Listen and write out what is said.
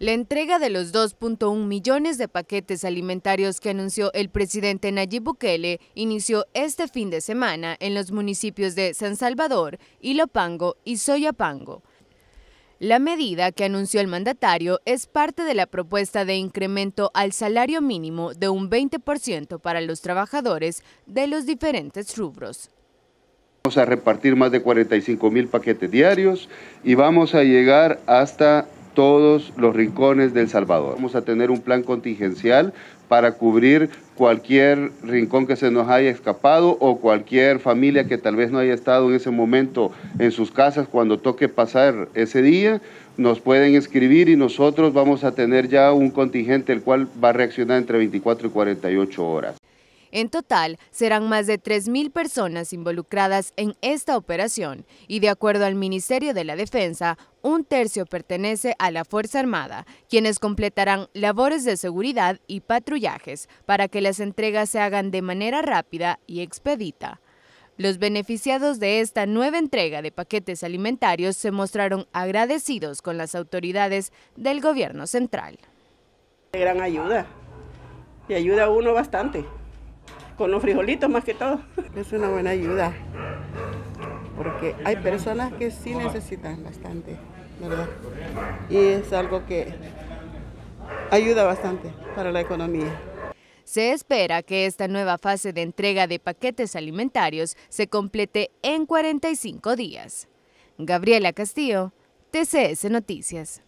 La entrega de los 2.1 millones de paquetes alimentarios que anunció el presidente Nayib Bukele inició este fin de semana en los municipios de San Salvador, Ilopango y Soyapango. La medida que anunció el mandatario es parte de la propuesta de incremento al salario mínimo de un 20% para los trabajadores de los diferentes rubros. Vamos a repartir más de 45 mil paquetes diarios y vamos a llegar hasta todos los rincones del Salvador. Vamos a tener un plan contingencial para cubrir cualquier rincón que se nos haya escapado o cualquier familia que tal vez no haya estado en ese momento en sus casas cuando toque pasar ese día, nos pueden escribir y nosotros vamos a tener ya un contingente el cual va a reaccionar entre 24 y 48 horas. En total, serán más de 3.000 personas involucradas en esta operación y de acuerdo al Ministerio de la Defensa, un tercio pertenece a la Fuerza Armada, quienes completarán labores de seguridad y patrullajes para que las entregas se hagan de manera rápida y expedita. Los beneficiados de esta nueva entrega de paquetes alimentarios se mostraron agradecidos con las autoridades del gobierno central. De gran ayuda, y ayuda a uno bastante con los frijolitos más que todo. Es una buena ayuda, porque hay personas que sí necesitan bastante, ¿verdad? Y es algo que ayuda bastante para la economía. Se espera que esta nueva fase de entrega de paquetes alimentarios se complete en 45 días. Gabriela Castillo, TCS Noticias.